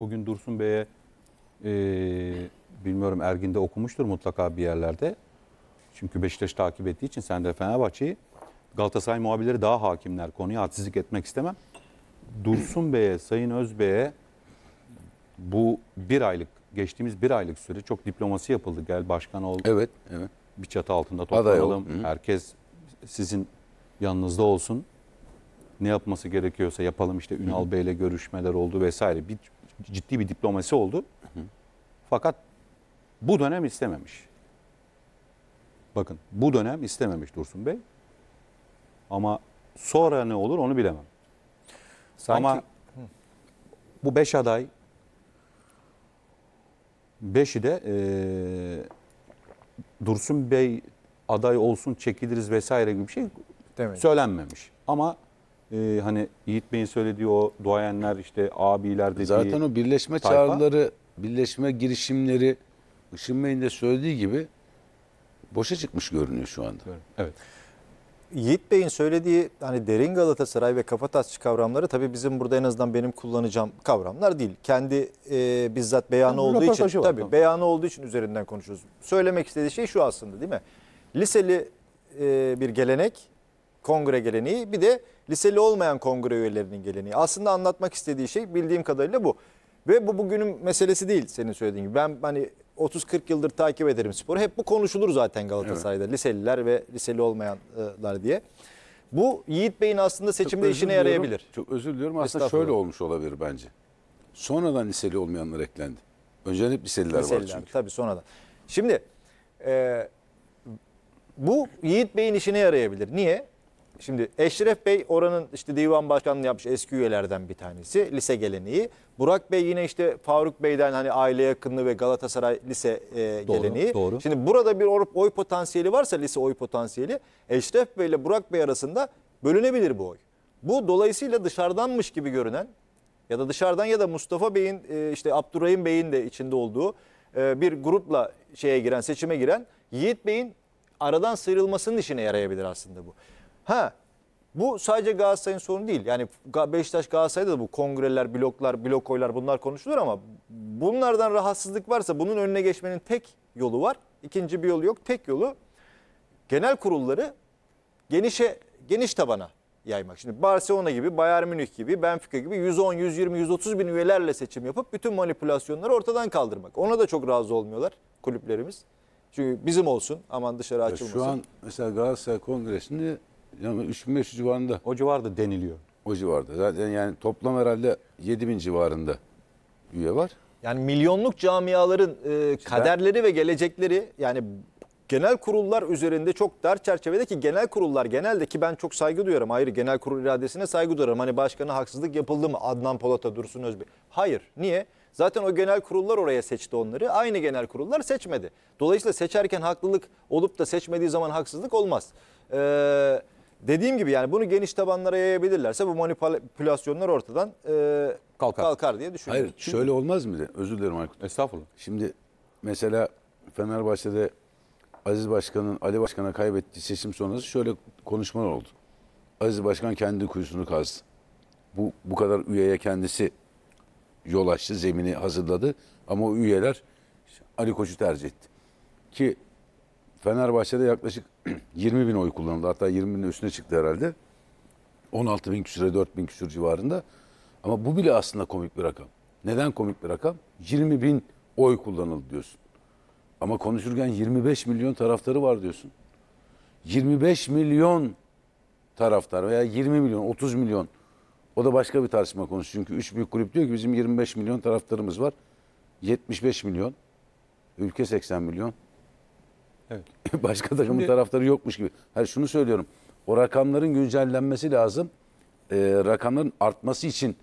Bugün Dursun Bey'e e, bilmiyorum Ergin'de okumuştur mutlaka bir yerlerde. Çünkü Beşiktaş takip ettiği için sen de Fenerbahçe'yi Galatasaray muhabirleri daha hakimler konuya hadsizlik etmek istemem. Dursun Bey'e, Sayın Özbey'e bu bir aylık, geçtiğimiz bir aylık süre çok diplomasi yapıldı. Gel başkan ol. Evet, evet. Bir çatı altında toplanalım. Herkes sizin yanınızda olsun. Ne yapması gerekiyorsa yapalım işte Ünal Bey'le görüşmeler oldu vesaire. Bir ciddi bir diplomasi oldu. Fakat bu dönem istememiş. Bakın bu dönem istememiş Dursun Bey. Ama sonra ne olur onu bilemem. Sanki... Ama bu beş aday, beşi de e, Dursun Bey aday olsun çekiliriz vesaire gibi bir şey Demek. söylenmemiş. Ama e, hani Yiğit Bey'in söylediği o duayenler işte abiler dediği Zaten o birleşme tayfa, çağrıları, birleşme girişimleri Işın Bey'in de söylediği gibi boşa çıkmış görünüyor şu anda. Evet. Yiğit Bey'in söylediği hani derin Galatasaray ve kafatasçı kavramları tabii bizim burada en azından benim kullanacağım kavramlar değil. Kendi e, bizzat beyanı olduğu için var, tabii tamam. beyanı olduğu için üzerinden konuşuyoruz. Söylemek istediği şey şu aslında değil mi? Liseli e, bir gelenek, kongre geleneği bir de liseli olmayan kongre üyelerinin geleneği. Aslında anlatmak istediği şey bildiğim kadarıyla bu. Ve bu bugünün meselesi değil senin söylediğin gibi. Ben hani 30-40 yıldır takip ederim sporu. Hep bu konuşulur zaten Galatasaray'da. Evet. Liseliler ve liseli olmayanlar diye. Bu Yiğit Bey'in aslında seçimde işine yarayabilir. Çok özür diliyorum. Aslında şöyle olmuş olabilir bence. Sonradan liseli olmayanlar eklendi. Önceden hep liseliler, liseliler vardı çünkü. Tabii sonradan. Şimdi e, bu Yiğit Bey'in işine yarayabilir. Niye? Şimdi Eşref Bey oranın işte divan başkanlığı yapmış eski üyelerden bir tanesi. Lise geleneği. Burak Bey yine işte Faruk Bey'den hani aile yakınlığı ve Galatasaray lise e, doğru, geleneği. Doğru. Şimdi burada bir oy potansiyeli varsa lise oy potansiyeli Eşref Bey ile Burak Bey arasında bölünebilir bu oy. Bu dolayısıyla dışarıdanmış gibi görünen ya da dışarıdan ya da Mustafa Bey'in e, işte Abdurrahim Bey'in de içinde olduğu e, bir grupla şeye giren seçime giren Yiğit Bey'in aradan sıyrılmasının işine yarayabilir aslında bu. Ha bu sadece Galatasaray'ın sorunu değil. Yani Beşiktaş Galatasaray'da da bu kongreler, bloklar, blokoylar bunlar konuşulur ama bunlardan rahatsızlık varsa bunun önüne geçmenin tek yolu var. İkinci bir yolu yok. Tek yolu genel kurulları genişe geniş tabana yaymak. Şimdi Barcelona gibi, Bayern Münih gibi, Benfica gibi 110, 120, 130 bin üyelerle seçim yapıp bütün manipülasyonları ortadan kaldırmak. Ona da çok razı olmuyorlar kulüplerimiz. Çünkü bizim olsun aman dışarı açılmasın. Şu an mesela Galatasaray kongresini yani 3500 civarında. O civarda deniliyor. O civarda. Zaten yani toplam herhalde 7000 civarında üye var. Yani milyonluk camiaların e, kaderleri ve gelecekleri yani genel kurullar üzerinde çok dar çerçevede ki genel kurullar genelde ki ben çok saygı duyuyorum. Hayır genel kurul iradesine saygı duyarım. Hani başkana haksızlık yapıldı mı Adnan Polat'a Dursun Özbey? Hayır. Niye? Zaten o genel kurullar oraya seçti onları. Aynı genel kurullar seçmedi. Dolayısıyla seçerken haklılık olup da seçmediği zaman haksızlık olmaz. Eee Dediğim gibi yani bunu geniş tabanlara yayabilirlerse bu manipülasyonlar ortadan e, kalkar. kalkar diye düşünüyorum. Hayır Çünkü... şöyle olmaz mıydı? Özür dilerim Aykut. Estağfurullah. Şimdi mesela Fenerbahçe'de Aziz Başkan'ın Ali Başkan'a kaybettiği seçim sonrası şöyle konuşmalar oldu. Aziz Başkan kendi kuyusunu kazdı. Bu, bu kadar üyeye kendisi yol açtı, zemini hazırladı. Ama üyeler Ali Koç'u tercih etti. Ki Fenerbahçe'de yaklaşık 20 bin oy kullanıldı. Hatta 20 binin üstüne çıktı herhalde. 16 bin küsüre 4 bin küsür civarında. Ama bu bile aslında komik bir rakam. Neden komik bir rakam? 20 bin oy kullanıldı diyorsun. Ama konuşurken 25 milyon taraftarı var diyorsun. 25 milyon taraftar veya 20 milyon, 30 milyon. O da başka bir tartışma konusu. Çünkü 3 büyük kulüp diyor ki bizim 25 milyon taraftarımız var. 75 milyon. Ülke 80 milyon. Evet. Başka takımın Şimdi... tarafları yokmuş gibi. Her şunu söylüyorum. O rakamların güncellenmesi lazım. Ee, rakamların artması için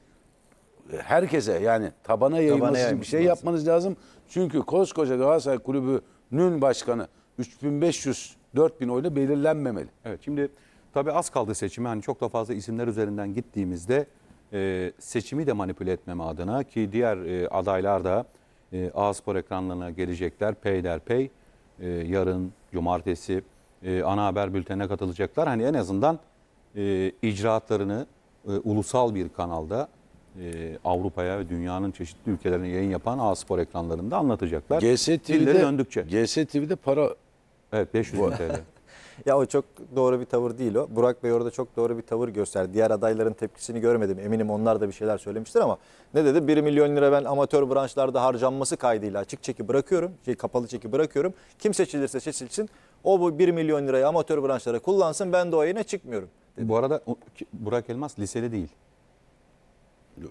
herkese yani tabana yayılması için bir şey lazım. yapmanız lazım. Çünkü koskoca Galatasaray Kulübü'nün başkanı 3500 4000 oyla belirlenmemeli. Evet şimdi tabii az kaldı seçime. Hani çok da fazla isimler üzerinden gittiğimizde e, seçimi de manipüle etmem adına ki diğer e, adaylar da e, A Spor ekranlarına gelecekler der pey e, yarın, cumartesi e, ana haber bültenine katılacaklar. Hani en azından e, icraatlarını e, ulusal bir kanalda e, Avrupa'ya ve dünyanın çeşitli ülkelerine yayın yapan A-Spor ekranlarında anlatacaklar. GS TV'de, döndükçe. GS TV'de para Evet 500 TL. Ya o çok doğru bir tavır değil o. Burak Bey orada çok doğru bir tavır gösterdi. Diğer adayların tepkisini görmedim. Eminim onlar da bir şeyler söylemiştir ama ne dedi? 1 milyon lira ben amatör branşlarda harcanması kaydıyla açık çeki bırakıyorum. Şey, kapalı çeki bırakıyorum. Kim seçilirse seçilsin. O bu 1 milyon lirayı amatör branşlara kullansın. Ben de o yayına çıkmıyorum. Dedi. Bu arada Burak Elmas lisede değil.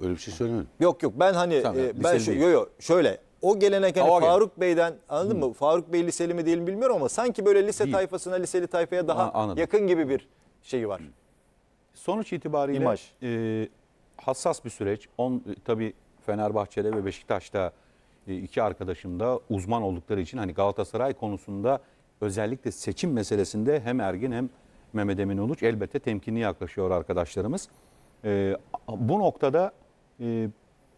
Öyle bir şey söylemiyorum. Yok yok ben hani tamam, e, ben şu, yo, yo, şöyle o gelenek hani Faruk Bey'den anladın Hı. mı? Hmm. Faruk Bey liseli mi değil bilmiyorum ama sanki böyle lise Değil. tayfasına liseli tayfaya daha Ha, yakın gibi bir şeyi var. Hmm. Sonuç itibariyle İmaj. e, hassas bir süreç. On, e, tabii Fenerbahçe'de ve Beşiktaş'ta e, iki arkadaşım da uzman oldukları için hani Galatasaray konusunda özellikle seçim meselesinde hem Ergin hem Mehmet Emin Uluç elbette temkinli yaklaşıyor arkadaşlarımız. E, bu noktada e,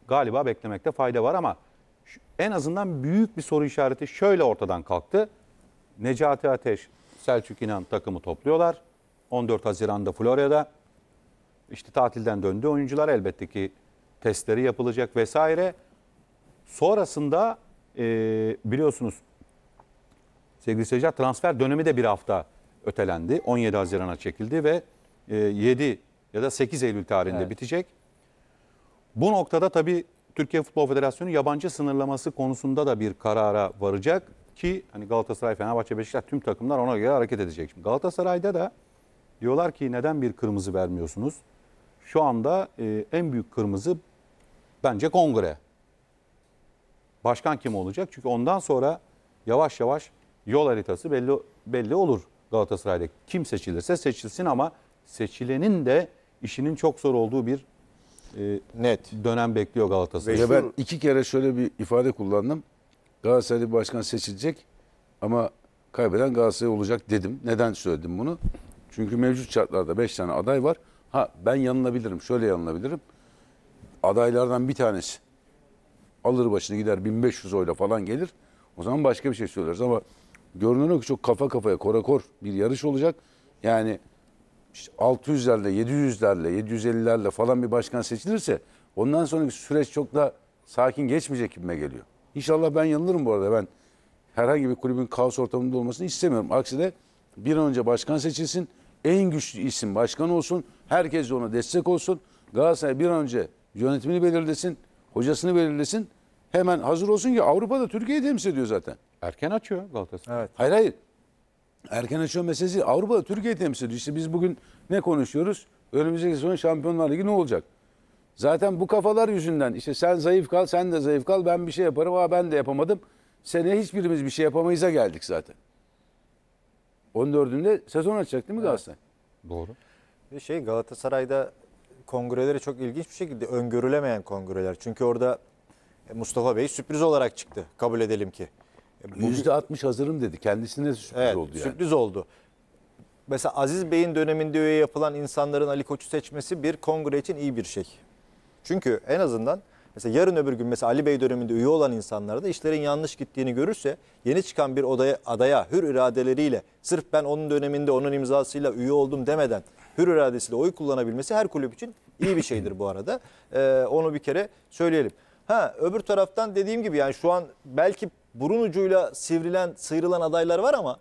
galiba beklemekte fayda var ama en azından büyük bir soru işareti şöyle ortadan kalktı. Necati Ateş, Selçuk İnan takımı topluyorlar. 14 Haziran'da Florya'da. İşte tatilden döndü oyuncular elbette ki testleri yapılacak vesaire. Sonrasında e, biliyorsunuz sevgili seyirciler transfer dönemi de bir hafta ötelendi. 17 Haziran'a çekildi ve e, 7 ya da 8 Eylül tarihinde evet. bitecek. Bu noktada tabii Türkiye Futbol Federasyonu yabancı sınırlaması konusunda da bir karara varacak ki hani Galatasaray, Fenerbahçe, Beşiktaş tüm takımlar ona göre hareket edecek. Şimdi Galatasaray'da da diyorlar ki neden bir kırmızı vermiyorsunuz? Şu anda e, en büyük kırmızı bence kongre. Başkan kim olacak? Çünkü ondan sonra yavaş yavaş yol haritası belli belli olur Galatasaray'da. Kim seçilirse seçilsin ama seçilenin de işinin çok zor olduğu bir e, net dönem bekliyor Galatasaray. Ya ben iki kere şöyle bir ifade kullandım. Galatasaray başkan seçilecek ama kaybeden Galatasaray olacak dedim. Neden söyledim bunu? Çünkü mevcut şartlarda 5 tane aday var. Ha ben yanılabilirim. Şöyle yanılabilirim. Adaylardan bir tanesi alır başını gider 1500 oyla falan gelir. O zaman başka bir şey söyleriz ama görünen o ki çok kafa kafaya korakor bir yarış olacak. Yani işte 600'lerle, 700'lerle, 750'lerle falan bir başkan seçilirse ondan sonraki süreç çok da sakin geçmeyecek gibime geliyor. İnşallah ben yanılırım bu arada. Ben herhangi bir kulübün kaos ortamında olmasını istemiyorum. Aksine bir an önce başkan seçilsin. En güçlü isim başkan olsun. Herkes de ona destek olsun. Galatasaray bir an önce yönetimini belirlesin. Hocasını belirlesin. Hemen hazır olsun ki Avrupa'da Türkiye'yi temsil ediyor zaten. Erken açıyor Galatasaray. Evet. Hayır hayır erken açılma meselesi Avrupa Türkiye temsil ediyor. İşte biz bugün ne konuşuyoruz? Önümüzdeki sezon Şampiyonlar Ligi ne olacak? Zaten bu kafalar yüzünden işte sen zayıf kal, sen de zayıf kal, ben bir şey yaparım, ama ben de yapamadım. Sene hiçbirimiz bir şey yapamayıza geldik zaten. 14'ünde sezon açacak değil mi Galatasaray? Doğru. Bir şey Galatasaray'da kongreleri çok ilginç bir şekilde öngörülemeyen kongreler. Çünkü orada Mustafa Bey sürpriz olarak çıktı kabul edelim ki. Yüzde altmış hazırım dedi. Kendisine sürpriz evet, oldu yani. Sürpriz oldu. Mesela Aziz Bey'in döneminde üye yapılan insanların Ali Koç'u seçmesi bir kongre için iyi bir şey. Çünkü en azından mesela yarın öbür gün mesela Ali Bey döneminde üye olan insanlar da işlerin yanlış gittiğini görürse yeni çıkan bir odaya adaya hür iradeleriyle sırf ben onun döneminde onun imzasıyla üye oldum demeden hür iradesiyle oy kullanabilmesi her kulüp için iyi bir şeydir bu arada. Ee, onu bir kere söyleyelim. Ha öbür taraftan dediğim gibi yani şu an belki burun ucuyla sivrilen, sıyrılan adaylar var ama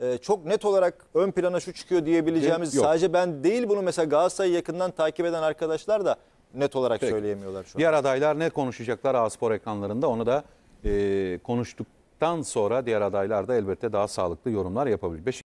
e, çok net olarak ön plana şu çıkıyor diyebileceğimiz Yok. sadece ben değil bunu mesela Galatasaray'ı yakından takip eden arkadaşlar da net olarak Peki. söyleyemiyorlar şu an. Diğer adaylar ne konuşacaklar Aspor ekranlarında onu da e, konuştuktan sonra diğer adaylar da elbette daha sağlıklı yorumlar yapabilir.